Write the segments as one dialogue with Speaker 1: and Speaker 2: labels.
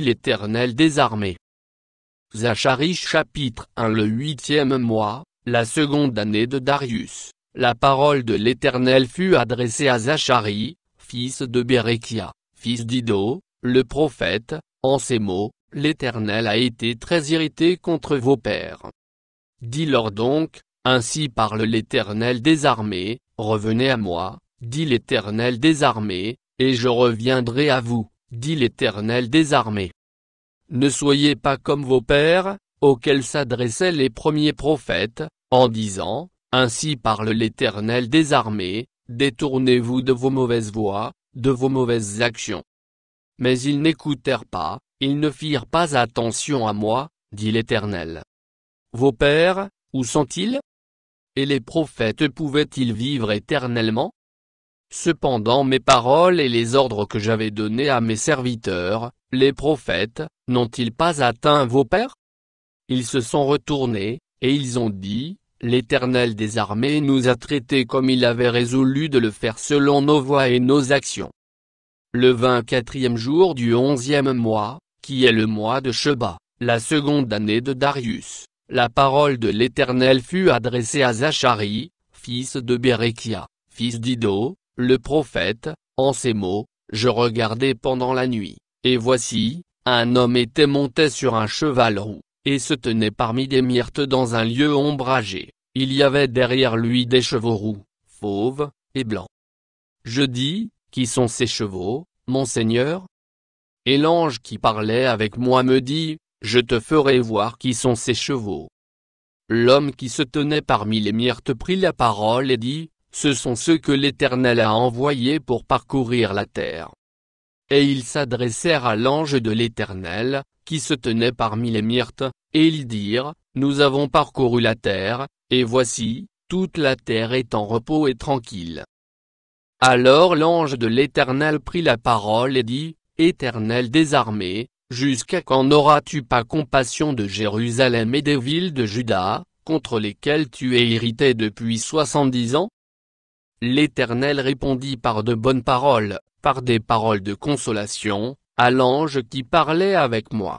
Speaker 1: l'Éternel des armées. Zacharie chapitre 1 Le huitième mois, la seconde année de Darius, la parole de l'Éternel fut adressée à Zacharie, fils de Béréchia, fils d'Ido, le prophète, en ces mots, l'Éternel a été très irrité contre vos pères. Dis-leur donc, ainsi parle l'Éternel des armées, revenez à moi, dit l'Éternel des armées, et je reviendrai à vous dit l'Éternel des armées. Ne soyez pas comme vos pères, auxquels s'adressaient les premiers prophètes, en disant, Ainsi parle l'Éternel des armées, détournez-vous de vos mauvaises voies, de vos mauvaises actions. Mais ils n'écoutèrent pas, ils ne firent pas attention à moi, dit l'Éternel. Vos pères, où sont-ils Et les prophètes pouvaient-ils vivre éternellement Cependant mes paroles et les ordres que j'avais donnés à mes serviteurs, les prophètes, n'ont-ils pas atteint vos pères Ils se sont retournés, et ils ont dit, L'Éternel des armées nous a traités comme il avait résolu de le faire selon nos voies et nos actions. Le vingt-quatrième jour du onzième mois, qui est le mois de Sheba, la seconde année de Darius, la parole de l'Éternel fut adressée à Zacharie, fils de Bérekia, fils d'Ido, le prophète, en ces mots, je regardais pendant la nuit, et voici, un homme était monté sur un cheval roux, et se tenait parmi des myrtes dans un lieu ombragé, il y avait derrière lui des chevaux roux, fauves, et blancs. Je dis, qui sont ces chevaux, mon Seigneur Et l'ange qui parlait avec moi me dit, je te ferai voir qui sont ces chevaux. L'homme qui se tenait parmi les myrtes prit la parole et dit, ce sont ceux que l'Éternel a envoyés pour parcourir la terre. Et ils s'adressèrent à l'ange de l'Éternel, qui se tenait parmi les myrtes, et ils dirent, Nous avons parcouru la terre, et voici, toute la terre est en repos et tranquille. Alors l'ange de l'Éternel prit la parole et dit, Éternel des armées, jusqu'à quand n'auras-tu pas compassion de Jérusalem et des villes de Juda, contre lesquelles tu es irrité depuis soixante-dix ans L'Éternel répondit par de bonnes paroles, par des paroles de consolation, à l'ange qui parlait avec moi.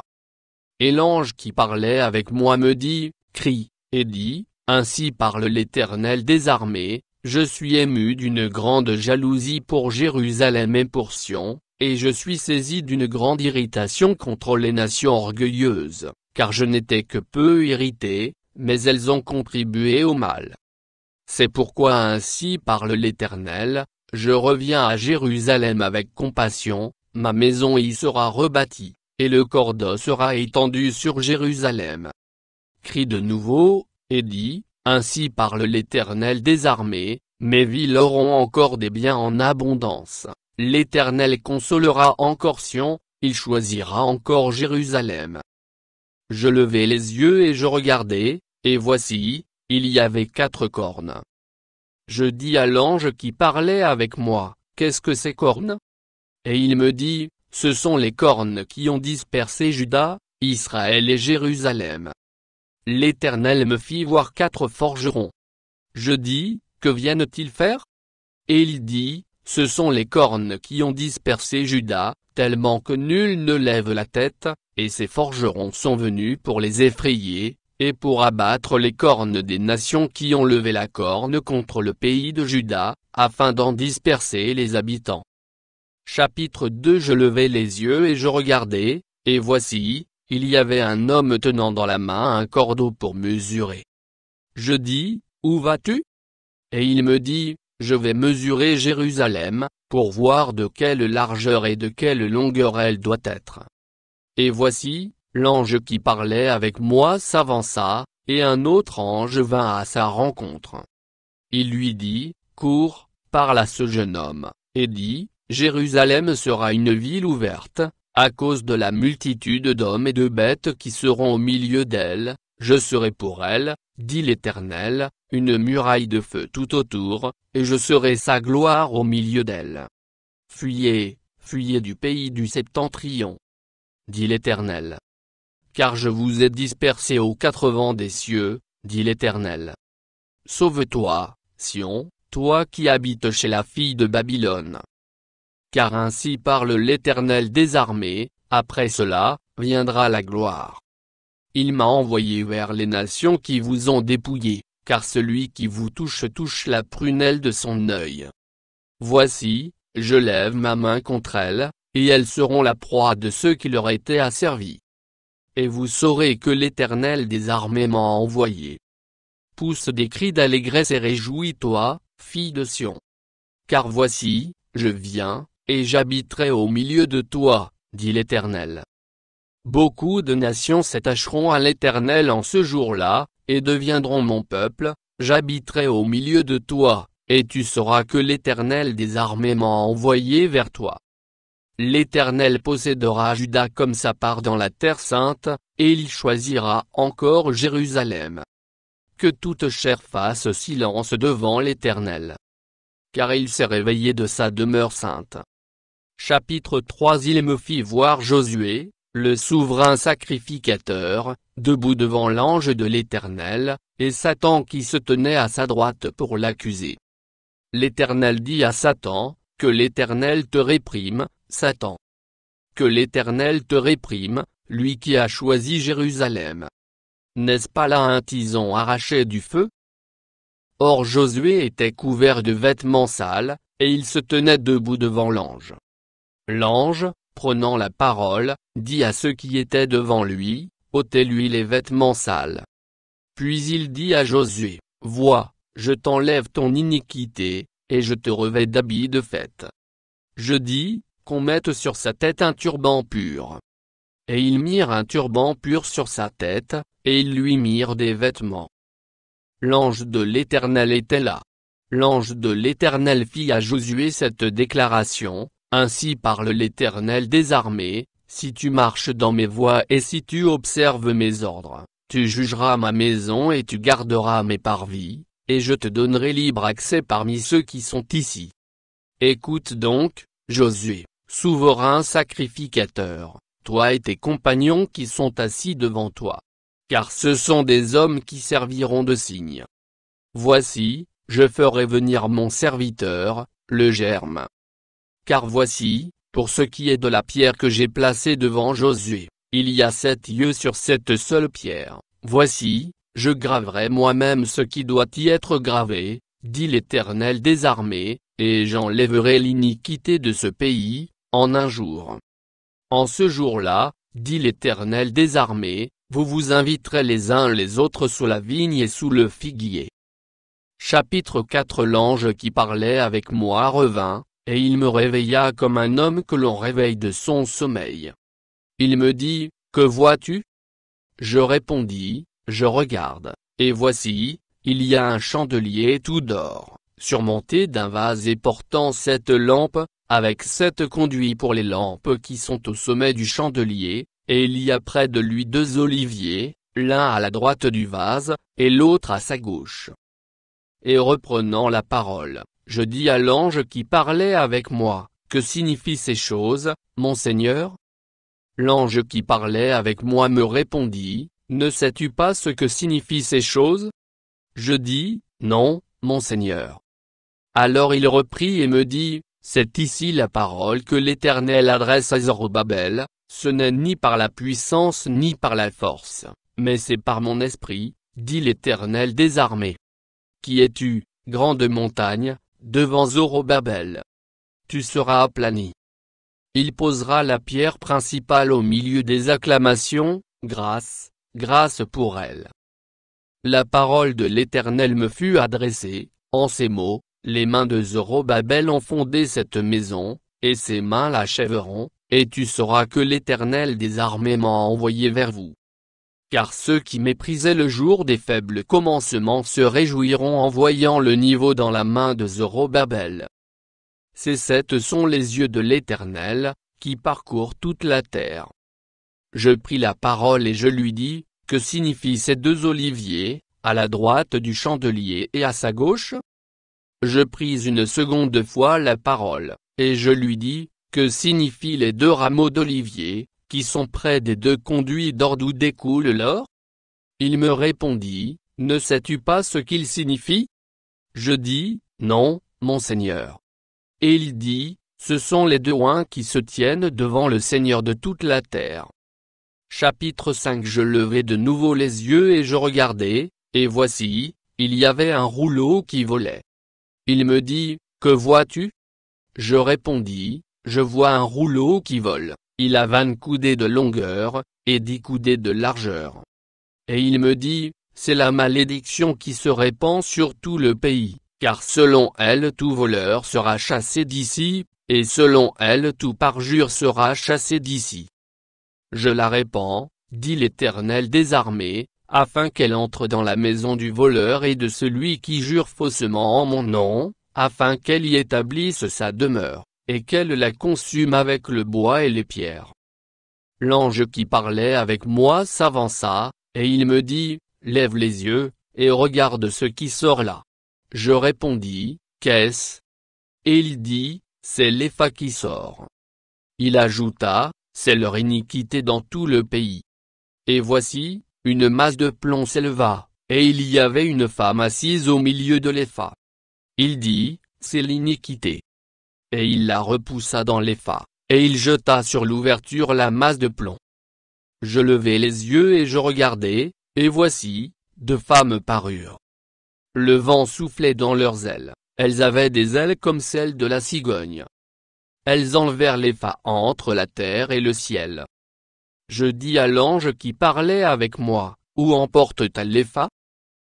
Speaker 1: Et l'ange qui parlait avec moi me dit, crie, et dit, ainsi parle l'Éternel des armées, je suis ému d'une grande jalousie pour Jérusalem et pour Sion, et je suis saisi d'une grande irritation contre les nations orgueilleuses, car je n'étais que peu irrité, mais elles ont contribué au mal. C'est pourquoi ainsi parle l'Éternel, je reviens à Jérusalem avec compassion, ma maison y sera rebâtie, et le cordon sera étendu sur Jérusalem. Crie de nouveau, et dit, ainsi parle l'Éternel des armées, mes villes auront encore des biens en abondance, l'Éternel consolera encore Sion, il choisira encore Jérusalem. Je levai les yeux et je regardai, et voici, il y avait quatre cornes. Je dis à l'ange qui parlait avec moi, Qu'est-ce que ces cornes Et il me dit, Ce sont les cornes qui ont dispersé Juda, Israël et Jérusalem. L'Éternel me fit voir quatre forgerons. Je dis, Que viennent-ils faire Et il dit, Ce sont les cornes qui ont dispersé Juda, tellement que nul ne lève la tête, et ces forgerons sont venus pour les effrayer, et pour abattre les cornes des nations qui ont levé la corne contre le pays de Juda, afin d'en disperser les habitants. Chapitre 2 Je levai les yeux et je regardai, et voici, il y avait un homme tenant dans la main un cordeau pour mesurer. Je dis, Où vas-tu Et il me dit, Je vais mesurer Jérusalem, pour voir de quelle largeur et de quelle longueur elle doit être. Et voici, L'ange qui parlait avec moi s'avança, et un autre ange vint à sa rencontre. Il lui dit, cours, parle à ce jeune homme, et dit, Jérusalem sera une ville ouverte, à cause de la multitude d'hommes et de bêtes qui seront au milieu d'elle, je serai pour elle, dit l'Éternel, une muraille de feu tout autour, et je serai sa gloire au milieu d'elle. Fuyez, fuyez du pays du septentrion. Dit l'Éternel car je vous ai dispersés aux quatre vents des cieux, dit l'Éternel. Sauve-toi, Sion, toi qui habites chez la fille de Babylone. Car ainsi parle l'Éternel des armées, après cela, viendra la gloire. Il m'a envoyé vers les nations qui vous ont dépouillé, car celui qui vous touche touche la prunelle de son œil. Voici, je lève ma main contre elles, et elles seront la proie de ceux qui leur étaient asservis et vous saurez que l'Éternel des armées m'a envoyé. Pousse des cris d'allégresse et réjouis-toi, fille de Sion. Car voici, je viens, et j'habiterai au milieu de toi, dit l'Éternel. Beaucoup de nations s'attacheront à l'Éternel en ce jour-là, et deviendront mon peuple, j'habiterai au milieu de toi, et tu sauras que l'Éternel des armées m'a envoyé vers toi. L'Éternel possédera Juda comme sa part dans la terre sainte, et il choisira encore Jérusalem. Que toute chair fasse silence devant l'Éternel. Car il s'est réveillé de sa demeure sainte. Chapitre 3 Il me fit voir Josué, le souverain sacrificateur, debout devant l'ange de l'Éternel, et Satan qui se tenait à sa droite pour l'accuser. L'Éternel dit à Satan, Que l'Éternel te réprime, Satan. Que l'Éternel te réprime, lui qui a choisi Jérusalem. N'est-ce pas là un tison arraché du feu Or Josué était couvert de vêtements sales, et il se tenait debout devant l'ange. L'ange, prenant la parole, dit à ceux qui étaient devant lui, ôtez-lui les vêtements sales. Puis il dit à Josué, vois, je t'enlève ton iniquité, et je te revêts d'habits de fête. Je dis, qu'on mette sur sa tête un turban pur. Et ils mirent un turban pur sur sa tête, et ils lui mirent des vêtements. L'ange de l'Éternel était là. L'ange de l'Éternel fit à Josué cette déclaration, Ainsi parle l'Éternel des armées, si tu marches dans mes voies et si tu observes mes ordres, tu jugeras ma maison et tu garderas mes parvis, et je te donnerai libre accès parmi ceux qui sont ici. Écoute donc, Josué souverain sacrificateur, toi et tes compagnons qui sont assis devant toi. Car ce sont des hommes qui serviront de signes. Voici, je ferai venir mon serviteur, le germe. Car voici, pour ce qui est de la pierre que j'ai placée devant Josué, il y a sept yeux sur cette seule pierre, voici, je graverai moi-même ce qui doit y être gravé, dit l'Éternel des armées, et j'enlèverai l'iniquité de ce pays, en un jour. En ce jour-là, dit l'Éternel des armées, vous vous inviterez les uns les autres sous la vigne et sous le figuier. Chapitre 4 L'ange qui parlait avec moi revint, et il me réveilla comme un homme que l'on réveille de son sommeil. Il me dit, Que vois-tu Je répondis, Je regarde, et voici, il y a un chandelier tout d'or, surmonté d'un vase et portant cette lampe, avec sept conduits pour les lampes qui sont au sommet du chandelier, et il y a près de lui deux oliviers, l'un à la droite du vase, et l'autre à sa gauche. Et reprenant la parole, je dis à l'ange qui parlait avec moi, que signifient ces choses, Monseigneur ?» L'ange qui parlait avec moi me répondit, Ne sais-tu pas ce que signifient ces choses Je dis, Non, Monseigneur. » Alors il reprit et me dit, c'est ici la parole que l'Éternel adresse à Zorobabel, ce n'est ni par la puissance ni par la force, mais c'est par mon esprit, dit l'Éternel des armées. Qui es-tu, grande montagne, devant Zorobabel Tu seras aplani. Il posera la pierre principale au milieu des acclamations, grâce, grâce pour elle. La parole de l'Éternel me fut adressée, en ces mots, les mains de Zorobabel ont fondé cette maison, et ses mains l'achèveront, et tu sauras que l'Éternel des armées m'a envoyé vers vous. Car ceux qui méprisaient le jour des faibles commencements se réjouiront en voyant le niveau dans la main de Zorobabel. Ces sept sont les yeux de l'Éternel, qui parcourent toute la terre. Je pris la parole et je lui dis, que signifient ces deux oliviers, à la droite du chandelier et à sa gauche je pris une seconde fois la parole, et je lui dis, que signifient les deux rameaux d'olivier, qui sont près des deux conduits d'or d'où découle l'or Il me répondit, ne sais-tu pas ce qu'il signifie Je dis, non, Monseigneur. » Et il dit, ce sont les deux oins qui se tiennent devant le Seigneur de toute la terre. Chapitre 5 Je levai de nouveau les yeux et je regardai, et voici, il y avait un rouleau qui volait. Il me dit, que vois-tu Je répondis, je vois un rouleau qui vole, il a vingt coudées de longueur, et dix coudées de largeur. Et il me dit, c'est la malédiction qui se répand sur tout le pays, car selon elle tout voleur sera chassé d'ici, et selon elle tout parjure sera chassé d'ici. Je la répands, dit l'Éternel des armées, afin qu'elle entre dans la maison du voleur et de celui qui jure faussement en mon nom, afin qu'elle y établisse sa demeure, et qu'elle la consume avec le bois et les pierres. L'ange qui parlait avec moi s'avança, et il me dit, Lève les yeux, et regarde ce qui sort là. Je répondis, Qu'est-ce Et il dit, C'est l'Epha qui sort. Il ajouta, C'est leur iniquité dans tout le pays. Et voici, une masse de plomb s'éleva, et il y avait une femme assise au milieu de l'efa. Il dit, c'est l'iniquité. Et il la repoussa dans l'épha et il jeta sur l'ouverture la masse de plomb. Je levai les yeux et je regardai, et voici, deux femmes parurent. Le vent soufflait dans leurs ailes, elles avaient des ailes comme celles de la cigogne. Elles enlevèrent les entre la terre et le ciel, je dis à l'ange qui parlait avec moi, Où emporte-t-elle les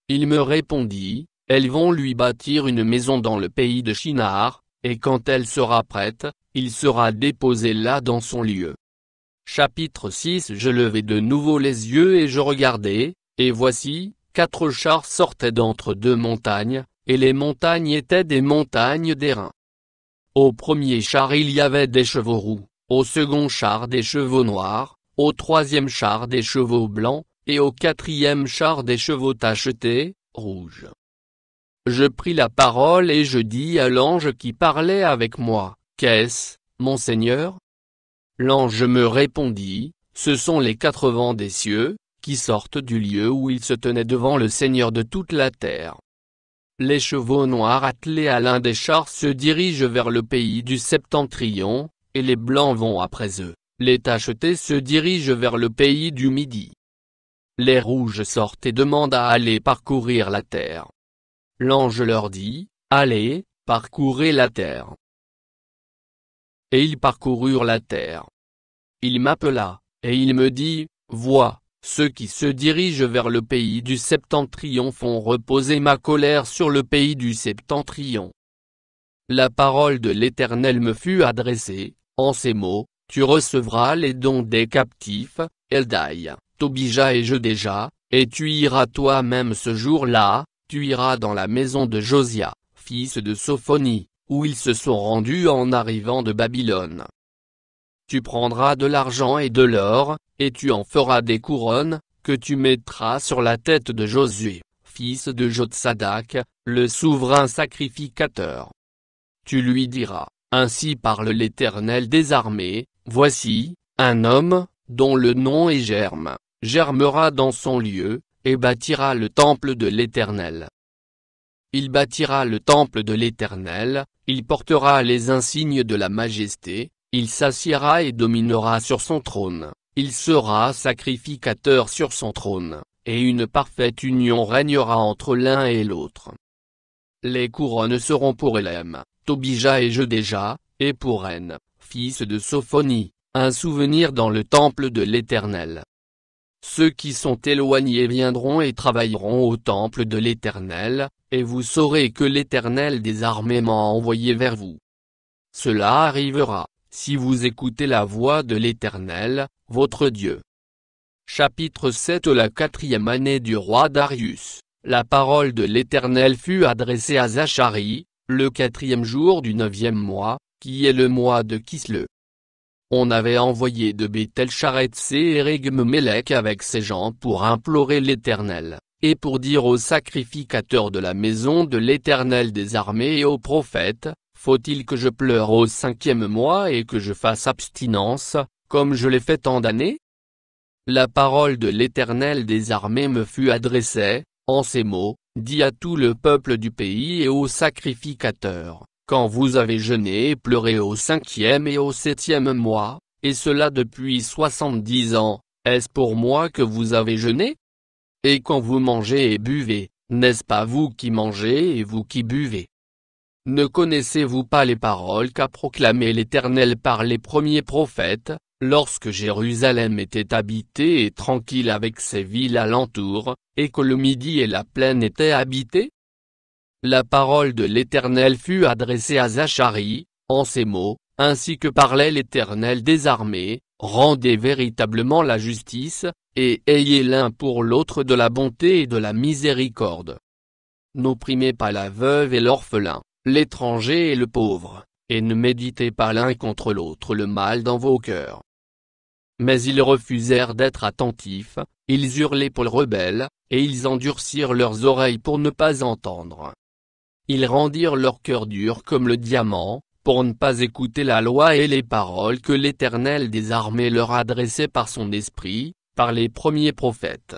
Speaker 1: Il me répondit, Elles vont lui bâtir une maison dans le pays de Shinar, et quand elle sera prête, il sera déposé là dans son lieu. Chapitre 6 Je levai de nouveau les yeux et je regardai, et voici, quatre chars sortaient d'entre deux montagnes, et les montagnes étaient des montagnes d'airain. Au premier char il y avait des chevaux roux, au second char des chevaux noirs, au troisième char des chevaux blancs, et au quatrième char des chevaux tachetés, rouges. Je pris la parole et je dis à l'ange qui parlait avec moi, Qu'est-ce, mon Seigneur ?» L'ange me répondit, Ce sont les quatre vents des cieux, qui sortent du lieu où ils se tenaient devant le Seigneur de toute la terre. Les chevaux noirs attelés à l'un des chars se dirigent vers le pays du septentrion, et les blancs vont après eux. Les tachetés se dirigent vers le pays du Midi. Les rouges sortent et demandent à aller parcourir la terre. L'ange leur dit, Allez, parcourez la terre. Et ils parcoururent la terre. Il m'appela, et il me dit, Vois, ceux qui se dirigent vers le pays du septentrion font reposer ma colère sur le pays du septentrion. La parole de l'Éternel me fut adressée, en ces mots, tu recevras les dons des captifs, Eldaï, Tobija et déjà, et tu iras toi-même ce jour-là, tu iras dans la maison de Josia, fils de Sophonie, où ils se sont rendus en arrivant de Babylone. Tu prendras de l'argent et de l'or, et tu en feras des couronnes, que tu mettras sur la tête de Josué, fils de Jotsadak, le souverain sacrificateur. Tu lui diras, Ainsi parle l'Éternel des armées, Voici, un homme, dont le nom est Germe, germera dans son lieu, et bâtira le temple de l'Éternel. Il bâtira le temple de l'Éternel, il portera les insignes de la majesté, il s'assiera et dominera sur son trône, il sera sacrificateur sur son trône, et une parfaite union régnera entre l'un et l'autre. Les couronnes seront pour Elem, Tobija et Jedéja, et pour Rennes fils de Sophonie, un souvenir dans le temple de l'Éternel. Ceux qui sont éloignés viendront et travailleront au temple de l'Éternel, et vous saurez que l'Éternel des armées m'a envoyé vers vous. Cela arrivera, si vous écoutez la voix de l'Éternel, votre Dieu. Chapitre 7 La quatrième année du roi Darius, la parole de l'Éternel fut adressée à Zacharie, le quatrième jour du neuvième mois, qui est le mois de Kisle. On avait envoyé de Béthelcharetz et Melech avec ses gens pour implorer l'Éternel, et pour dire aux sacrificateurs de la maison de l'Éternel des armées et aux prophètes, faut-il que je pleure au cinquième mois et que je fasse abstinence, comme je l'ai fait tant d'années La parole de l'Éternel des armées me fut adressée, en ces mots, dit à tout le peuple du pays et aux sacrificateurs quand vous avez jeûné et pleuré au cinquième et au septième mois, et cela depuis soixante-dix ans, est-ce pour moi que vous avez jeûné Et quand vous mangez et buvez, n'est-ce pas vous qui mangez et vous qui buvez Ne connaissez-vous pas les paroles qu'a proclamées l'Éternel par les premiers prophètes, lorsque Jérusalem était habitée et tranquille avec ses villes alentour, et que le Midi et la plaine étaient habitées la parole de l'Éternel fut adressée à Zacharie, en ces mots, ainsi que parlait l'Éternel des armées, rendez véritablement la justice, et ayez l'un pour l'autre de la bonté et de la miséricorde. N'opprimez pas la veuve et l'orphelin, l'étranger et le pauvre, et ne méditez pas l'un contre l'autre le mal dans vos cœurs. Mais ils refusèrent d'être attentifs, ils pour le rebelle, et ils endurcirent leurs oreilles pour ne pas entendre. Ils rendirent leur cœur dur comme le diamant, pour ne pas écouter la loi et les paroles que l'Éternel des armées leur adressait par son esprit, par les premiers prophètes.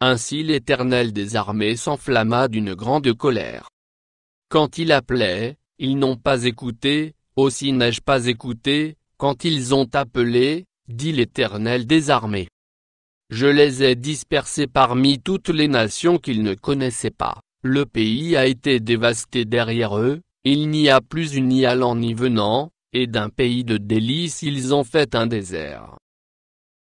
Speaker 1: Ainsi l'Éternel des armées s'enflamma d'une grande colère. Quand il appelait, ils n'ont pas écouté, aussi n'ai-je pas écouté, quand ils ont appelé, dit l'Éternel des armées. Je les ai dispersés parmi toutes les nations qu'ils ne connaissaient pas. Le pays a été dévasté derrière eux, il n'y a plus une ni allant ni venant, et d'un pays de délices ils ont fait un désert.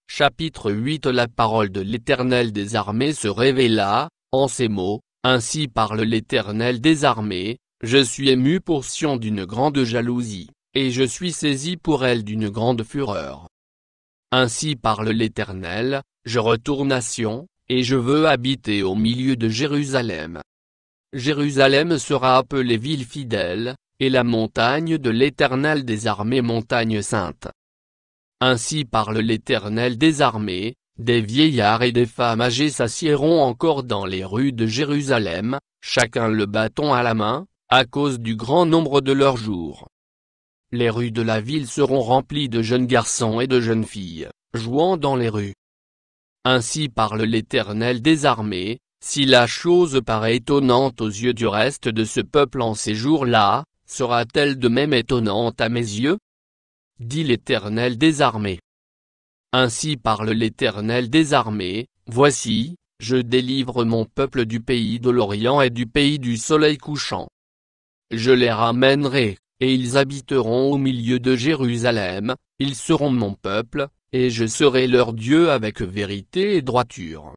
Speaker 1: Chapitre 8 La parole de l'Éternel des armées se révéla, en ces mots, Ainsi parle l'Éternel des armées, je suis ému pour Sion d'une grande jalousie, et je suis saisi pour elle d'une grande fureur. Ainsi parle l'Éternel, je retourne à Sion, et je veux habiter au milieu de Jérusalem. Jérusalem sera appelée ville fidèle, et la montagne de l'Éternel des armées montagne sainte. Ainsi parle l'Éternel des armées, des vieillards et des femmes âgées s'assieront encore dans les rues de Jérusalem, chacun le bâton à la main, à cause du grand nombre de leurs jours. Les rues de la ville seront remplies de jeunes garçons et de jeunes filles, jouant dans les rues. Ainsi parle l'Éternel des armées, si la chose paraît étonnante aux yeux du reste de ce peuple en ces jours-là, sera-t-elle de même étonnante à mes yeux dit l'Éternel des armées. Ainsi parle l'Éternel des armées, voici, je délivre mon peuple du pays de l'Orient et du pays du soleil couchant. Je les ramènerai, et ils habiteront au milieu de Jérusalem, ils seront mon peuple, et je serai leur Dieu avec vérité et droiture.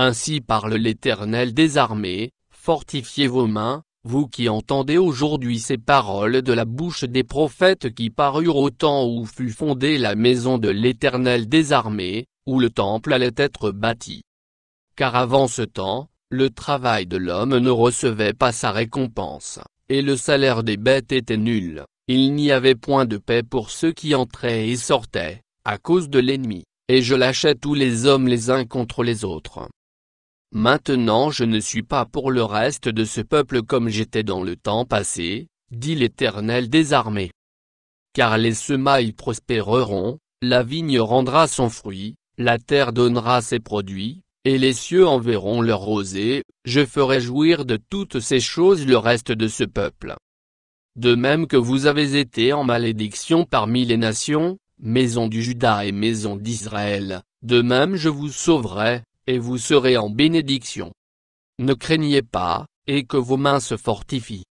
Speaker 1: Ainsi parle l'Éternel des armées, fortifiez vos mains, vous qui entendez aujourd'hui ces paroles de la bouche des prophètes qui parurent au temps où fut fondée la maison de l'Éternel des armées, où le temple allait être bâti. Car avant ce temps, le travail de l'homme ne recevait pas sa récompense, et le salaire des bêtes était nul, il n'y avait point de paix pour ceux qui entraient et sortaient, à cause de l'ennemi, et je lâchais tous les hommes les uns contre les autres Maintenant je ne suis pas pour le reste de ce peuple comme j'étais dans le temps passé, dit l'Éternel des armées. Car les semailles prospéreront, la vigne rendra son fruit, la terre donnera ses produits, et les cieux enverront leur rosée, je ferai jouir de toutes ces choses le reste de ce peuple. De même que vous avez été en malédiction parmi les nations, maison du Juda et maison d'Israël, de même je vous sauverai, et vous serez en bénédiction. Ne craignez pas, et que vos mains se fortifient.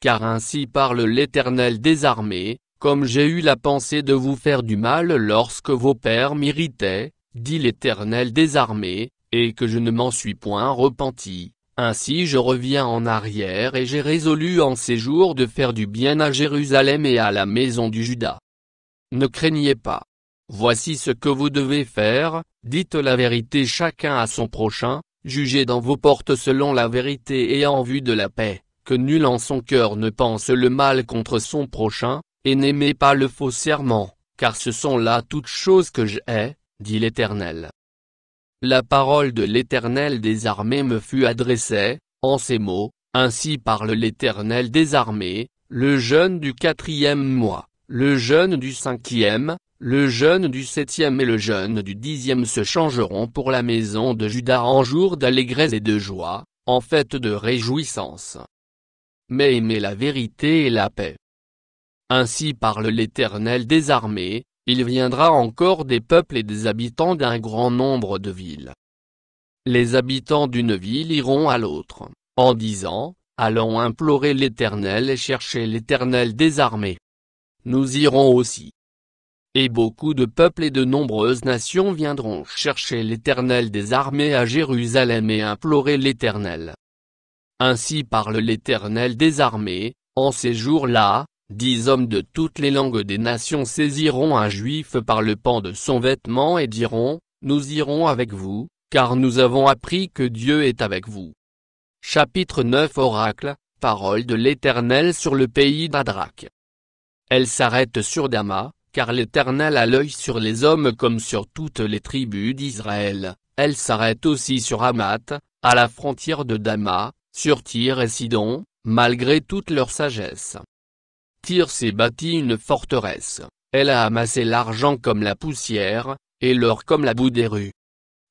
Speaker 1: Car ainsi parle l'Éternel des armées, comme j'ai eu la pensée de vous faire du mal lorsque vos pères m'irritaient, dit l'Éternel des armées, et que je ne m'en suis point repenti. Ainsi je reviens en arrière et j'ai résolu en ces jours de faire du bien à Jérusalem et à la maison du Judas. Ne craignez pas. Voici ce que vous devez faire, dites la vérité chacun à son prochain, jugez dans vos portes selon la vérité et en vue de la paix, que nul en son cœur ne pense le mal contre son prochain, et n'aimez pas le faux serment, car ce sont là toutes choses que je hais, dit l'Éternel. La parole de l'Éternel des armées me fut adressée, en ces mots, ainsi parle l'Éternel des armées, le jeûne du quatrième mois, le jeûne du cinquième, le jeûne du septième et le jeûne du dixième se changeront pour la maison de Judas en jour d'allégresse et de joie, en fête de réjouissance. Mais aimez la vérité et la paix. Ainsi parle l'Éternel des armées, il viendra encore des peuples et des habitants d'un grand nombre de villes. Les habitants d'une ville iront à l'autre, en disant, allons implorer l'Éternel et chercher l'Éternel des armées. Nous irons aussi, et beaucoup de peuples et de nombreuses nations viendront chercher l'Éternel des armées à Jérusalem et implorer l'Éternel. Ainsi parle l'Éternel des armées, en ces jours-là, dix hommes de toutes les langues des nations saisiront un juif par le pan de son vêtement et diront, Nous irons avec vous, car nous avons appris que Dieu est avec vous. Chapitre 9 Oracle, parole de l'Éternel sur le pays d'Adrak. Elle s'arrête sur Dama, car l'Éternel a l'œil sur les hommes comme sur toutes les tribus d'Israël, elle s'arrête aussi sur Hamath, à la frontière de Dama, sur Tyr et Sidon, malgré toute leur sagesse. Tyr s'est bâti une forteresse, elle a amassé l'argent comme la poussière, et l'or comme la boue des rues.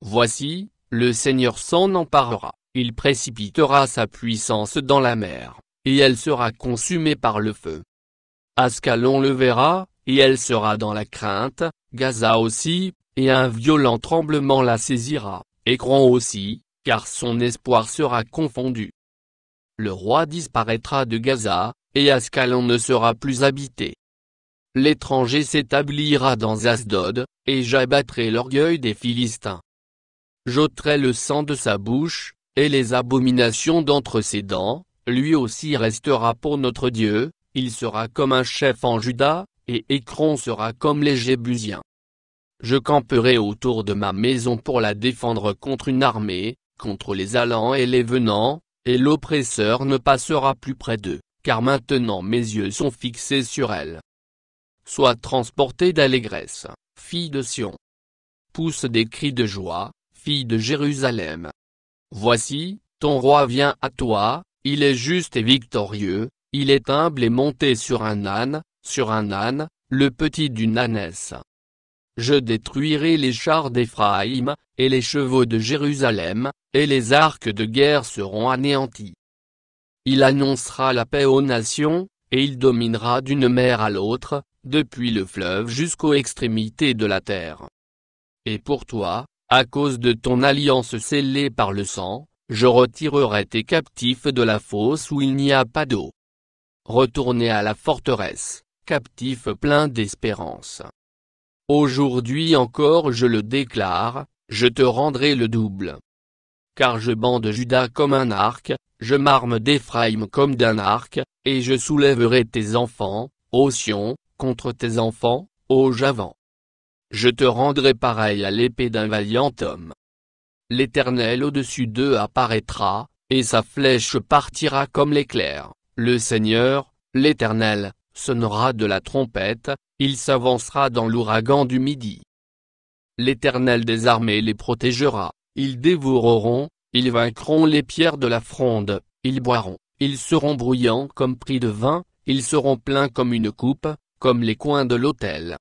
Speaker 1: Voici, le Seigneur s'en emparera, il précipitera sa puissance dans la mer, et elle sera consumée par le feu. Ascalon le verra, et elle sera dans la crainte, Gaza aussi, et un violent tremblement la saisira, et croit aussi, car son espoir sera confondu. Le roi disparaîtra de Gaza, et Ascalon ne sera plus habité. L'étranger s'établira dans Asdod, et j'abattrai l'orgueil des Philistins. J'ôterai le sang de sa bouche, et les abominations d'entre ses dents, lui aussi restera pour notre Dieu, il sera comme un chef en Juda, et Écron sera comme les Jébusiens. Je camperai autour de ma maison pour la défendre contre une armée, contre les allants et les venants, et l'oppresseur ne passera plus près d'eux, car maintenant mes yeux sont fixés sur elle. Sois transportée d'allégresse, fille de Sion. Pousse des cris de joie, fille de Jérusalem. Voici, ton roi vient à toi, il est juste et victorieux, il est humble et monté sur un âne, sur un âne, le petit d'une ânesse. Je détruirai les chars d'Éphraïm, et les chevaux de Jérusalem, et les arcs de guerre seront anéantis. Il annoncera la paix aux nations, et il dominera d'une mer à l'autre, depuis le fleuve jusqu'aux extrémités de la terre. Et pour toi, à cause de ton alliance scellée par le sang, je retirerai tes captifs de la fosse où il n'y a pas d'eau. Retournez à la forteresse, captif plein d'espérance. Aujourd'hui encore je le déclare, je te rendrai le double. Car je bande Judas comme un arc, je m'arme d'Ephraïm comme d'un arc, et je soulèverai tes enfants, ô Sion, contre tes enfants, ô Javan. Je te rendrai pareil à l'épée d'un valiant homme. L'Éternel au-dessus d'eux apparaîtra, et sa flèche partira comme l'éclair, le Seigneur, l'Éternel, sonnera de la trompette, il s'avancera dans l'ouragan du midi. L'Éternel des armées les protégera, ils dévoreront, ils vaincront les pierres de la fronde, ils boiront, ils seront bruyants comme pris de vin, ils seront pleins comme une coupe, comme les coins de l'autel.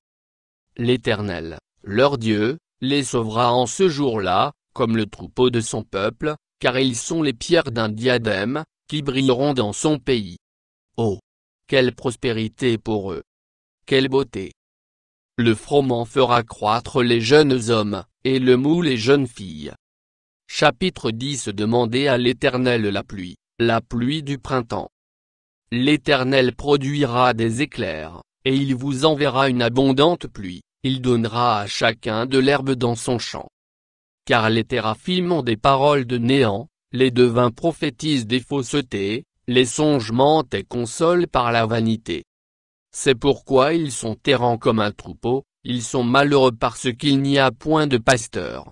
Speaker 1: L'Éternel, leur Dieu, les sauvera en ce jour-là, comme le troupeau de son peuple, car ils sont les pierres d'un diadème, qui brilleront dans son pays. Oh quelle prospérité pour eux Quelle beauté Le froment fera croître les jeunes hommes, et le mou les jeunes filles. Chapitre 10 Demandez à l'Éternel la pluie, la pluie du printemps. L'Éternel produira des éclairs, et il vous enverra une abondante pluie, il donnera à chacun de l'herbe dans son champ. Car les théraphim ont des paroles de néant, les devins prophétisent des faussetés, les songements mentent et consolent par la vanité. C'est pourquoi ils sont errants comme un troupeau, ils sont malheureux parce qu'il n'y a point de pasteur.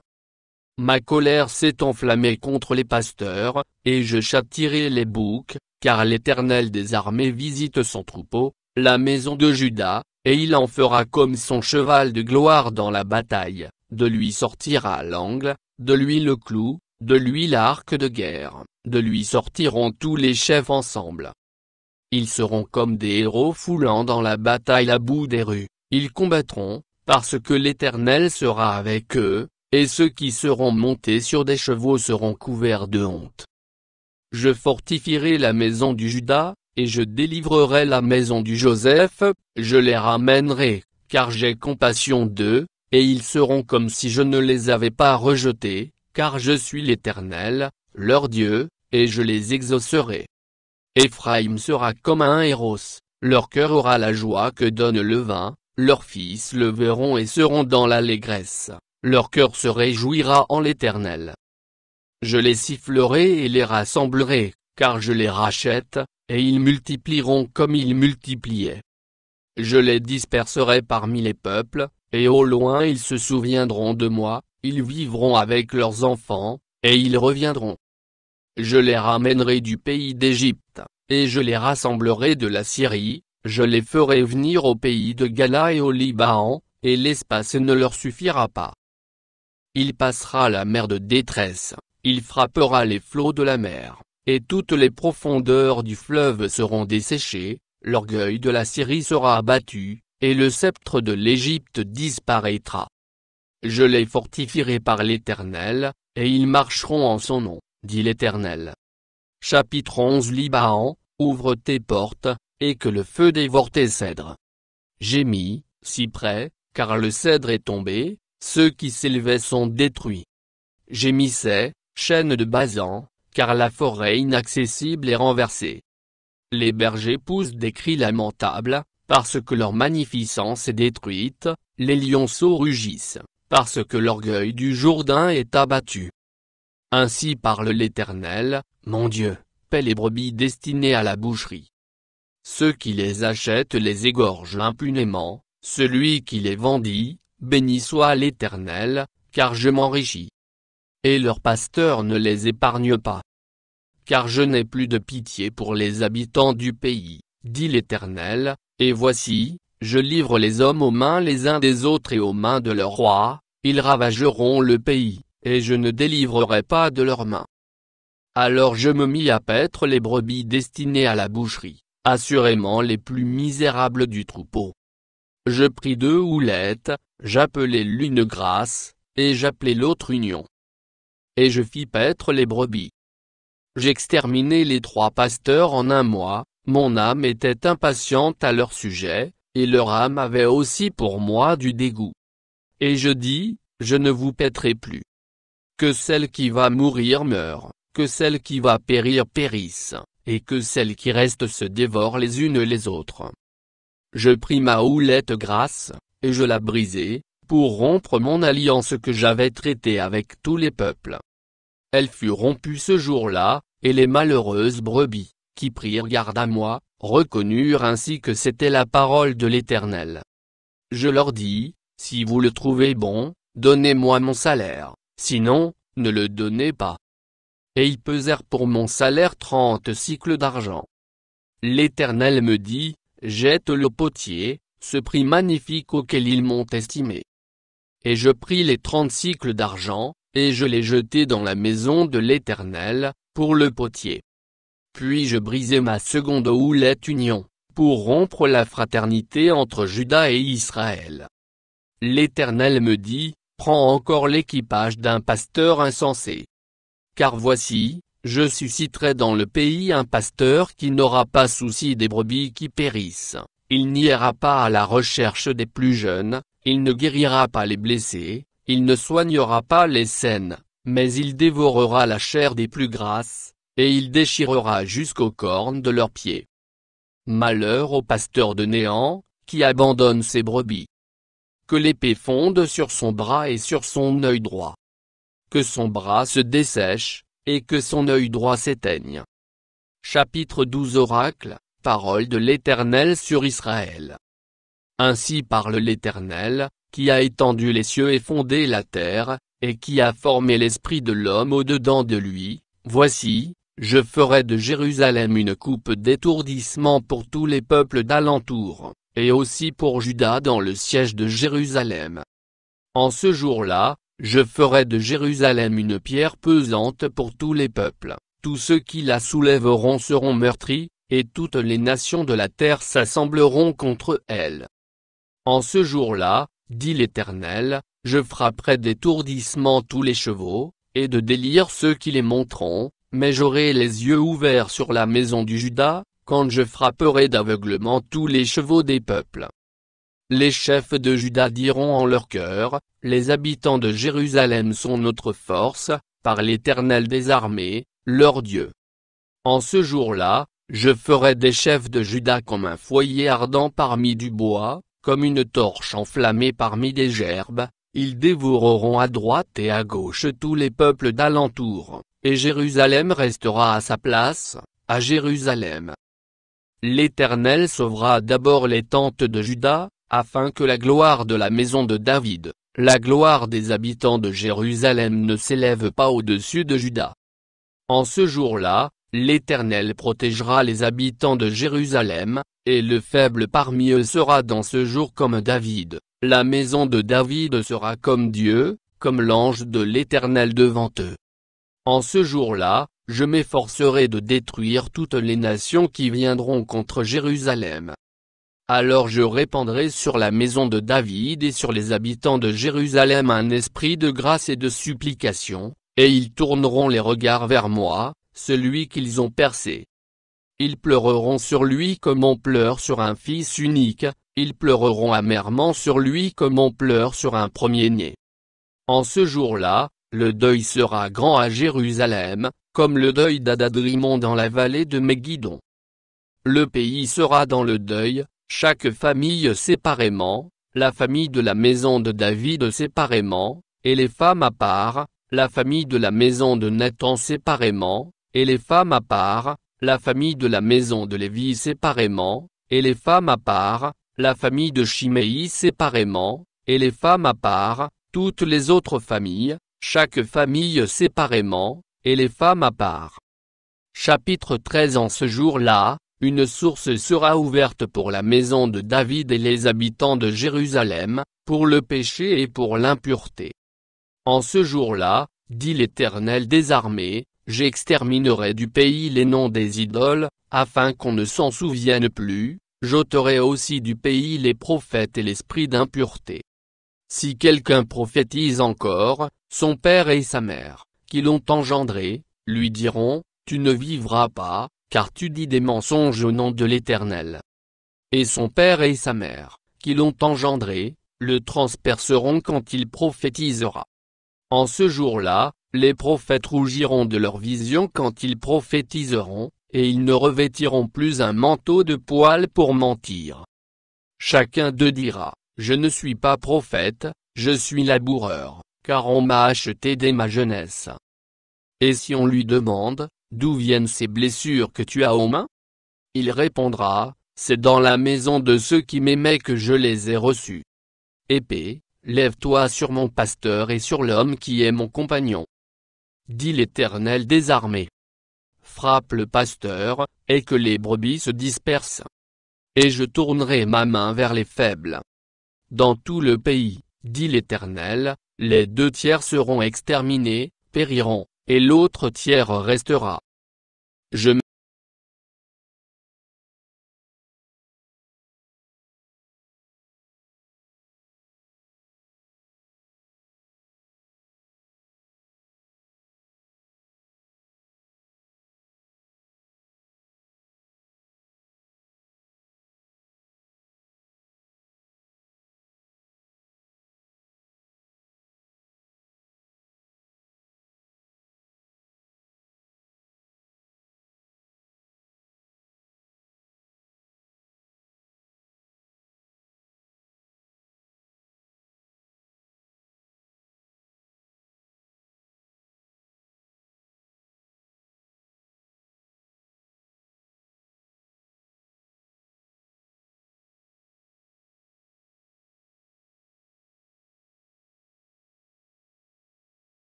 Speaker 1: Ma colère s'est enflammée contre les pasteurs, et je châtirai les boucs, car l'Éternel des armées visite son troupeau, la maison de Judas, et il en fera comme son cheval de gloire dans la bataille, de lui sortira l'angle, de lui le clou, de lui l'arc de guerre, de lui sortiront tous les chefs ensemble. Ils seront comme des héros foulant dans la bataille la boue des rues, ils combattront, parce que l'Éternel sera avec eux, et ceux qui seront montés sur des chevaux seront couverts de honte. Je fortifierai la maison du Judas, et je délivrerai la maison du Joseph, je les ramènerai, car j'ai compassion d'eux, et ils seront comme si je ne les avais pas rejetés, car je suis l'Éternel, leur Dieu, et je les exaucerai. Ephraïm sera comme un héros, leur cœur aura la joie que donne le vin, leurs fils le verront et seront dans l'allégresse, leur cœur se réjouira en l'Éternel. Je les sifflerai et les rassemblerai, car je les rachète, et ils multiplieront comme ils multipliaient. Je les disperserai parmi les peuples, et au loin ils se souviendront de moi, ils vivront avec leurs enfants, et ils reviendront. Je les ramènerai du pays d'Égypte, et je les rassemblerai de la Syrie, je les ferai venir au pays de Gala et au Liban, et l'espace ne leur suffira pas. Il passera la mer de détresse, il frappera les flots de la mer, et toutes les profondeurs du fleuve seront desséchées, l'orgueil de la Syrie sera abattu, et le sceptre de l'Égypte disparaîtra. Je les fortifierai par l'Éternel, et ils marcheront en son nom, dit l'Éternel. Chapitre 11 Liban, ouvre tes portes, et que le feu dévore tes cèdres. si près, car le cèdre est tombé, ceux qui s'élevaient sont détruits. Gémissait, chaîne de Bazan, car la forêt inaccessible est renversée. Les bergers poussent des cris lamentables, parce que leur magnificence est détruite, les lionceaux rugissent, parce que l'orgueil du Jourdain est abattu. Ainsi parle l'Éternel, mon Dieu, paie les brebis destinées à la boucherie. Ceux qui les achètent les égorgent impunément, celui qui les vendit, béni soit l'Éternel, car je m'enrichis. Et leur pasteur ne les épargne pas. Car je n'ai plus de pitié pour les habitants du pays, dit l'Éternel, et voici, je livre les hommes aux mains les uns des autres et aux mains de leur roi, ils ravageront le pays, et je ne délivrerai pas de leurs mains. Alors je me mis à paître les brebis destinées à la boucherie, assurément les plus misérables du troupeau. Je pris deux houlettes, j'appelai l'une grâce, et j'appelai l'autre union. Et je fis paître les brebis. J'exterminai les trois pasteurs en un mois, mon âme était impatiente à leur sujet, et leur âme avait aussi pour moi du dégoût. Et je dis, je ne vous pèterai plus. Que celle qui va mourir meure, que celle qui va périr périsse, et que celle qui reste se dévore les unes les autres. Je pris ma houlette grasse, et je la brisai, pour rompre mon alliance que j'avais traitée avec tous les peuples. Elle fut rompue ce jour-là, et les malheureuses brebis, qui prirent garde à moi, reconnurent ainsi que c'était la parole de l'Éternel. Je leur dis, si vous le trouvez bon, donnez-moi mon salaire, sinon, ne le donnez pas. Et ils pesèrent pour mon salaire trente cycles d'argent. L'Éternel me dit, jette le potier, ce prix magnifique auquel ils m'ont estimé. Et je pris les trente cycles d'argent, et je les jetai dans la maison de l'Éternel, pour le potier. Puis-je briser ma seconde houlette union, pour rompre la fraternité entre Juda et Israël L'Éternel me dit, prends encore l'équipage d'un pasteur insensé. Car voici, je susciterai dans le pays un pasteur qui n'aura pas souci des brebis qui périssent, il n'y n'ira pas à la recherche des plus jeunes, il ne guérira pas les blessés, il ne soignera pas les saines, mais il dévorera la chair des plus grasses, et il déchirera jusqu'aux cornes de leurs pieds. Malheur au pasteur de néant, qui abandonne ses brebis. Que l'épée fonde sur son bras et sur son œil droit. Que son bras se dessèche, et que son œil droit s'éteigne. Chapitre 12 Oracle, parole de l'Éternel sur Israël. Ainsi parle l'Éternel, qui a étendu les cieux et fondé la terre, et qui a formé l'esprit de l'homme au-dedans de lui, voici, je ferai de Jérusalem une coupe d'étourdissement pour tous les peuples d'alentour, et aussi pour Judas dans le siège de Jérusalem. En ce jour-là, je ferai de Jérusalem une pierre pesante pour tous les peuples, tous ceux qui la soulèveront seront meurtris, et toutes les nations de la terre s'assembleront contre elle. En ce jour-là, dit l'Éternel, je frapperai d'étourdissement tous les chevaux, et de délire ceux qui les monteront, mais j'aurai les yeux ouverts sur la maison du Judas, quand je frapperai d'aveuglement tous les chevaux des peuples. Les chefs de Juda diront en leur cœur, les habitants de Jérusalem sont notre force, par l'Éternel des armées, leur Dieu. En ce jour-là, je ferai des chefs de Juda comme un foyer ardent parmi du bois, comme une torche enflammée parmi des gerbes, ils dévoreront à droite et à gauche tous les peuples d'alentour. Et Jérusalem restera à sa place, à Jérusalem. L'Éternel sauvera d'abord les tentes de Juda, afin que la gloire de la maison de David, la gloire des habitants de Jérusalem ne s'élève pas au-dessus de Juda. En ce jour-là, l'Éternel protégera les habitants de Jérusalem, et le faible parmi eux sera dans ce jour comme David, la maison de David sera comme Dieu, comme l'ange de l'Éternel devant eux. En ce jour-là, je m'efforcerai de détruire toutes les nations qui viendront contre Jérusalem. Alors je répandrai sur la maison de David et sur les habitants de Jérusalem un esprit de grâce et de supplication, et ils tourneront les regards vers moi, celui qu'ils ont percé. Ils pleureront sur lui comme on pleure sur un fils unique, ils pleureront amèrement sur lui comme on pleure sur un premier-né. En ce jour-là, le deuil sera grand à Jérusalem, comme le deuil d'Adadrimon dans la vallée de Mégidon. Le pays sera dans le deuil, chaque famille séparément, la famille de la maison de David séparément, et les femmes à part, la famille de la maison de Nathan séparément, et les femmes à part, la famille de la maison de Lévi séparément, et les femmes à part, la famille de Chiméi séparément, et les femmes à part, toutes les autres familles, chaque famille séparément, et les femmes à part. Chapitre 13 En ce jour-là, une source sera ouverte pour la maison de David et les habitants de Jérusalem, pour le péché et pour l'impureté. En ce jour-là, dit l'Éternel des armées, j'exterminerai du pays les noms des idoles, afin qu'on ne s'en souvienne plus, j'ôterai aussi du pays les prophètes et l'esprit d'impureté. Si quelqu'un prophétise encore, son père et sa mère, qui l'ont engendré, lui diront, Tu ne vivras pas, car tu dis des mensonges au nom de l'Éternel. Et son père et sa mère, qui l'ont engendré, le transperceront quand il prophétisera. En ce jour-là, les prophètes rougiront de leur vision quand ils prophétiseront, et ils ne revêtiront plus un manteau de poil pour mentir. Chacun d'eux dira, je ne suis pas prophète, je suis laboureur, car on m'a acheté dès ma jeunesse. Et si on lui demande, d'où viennent ces blessures que tu as aux mains Il répondra, c'est dans la maison de ceux qui m'aimaient que je les ai reçues. Épée, lève-toi sur mon pasteur et sur l'homme qui est mon compagnon. Dit l'Éternel des armées. Frappe le pasteur, et que les brebis se dispersent. Et je tournerai ma main vers les faibles. Dans tout le pays, dit l'Éternel, les deux tiers seront exterminés, périront, et l'autre tiers restera.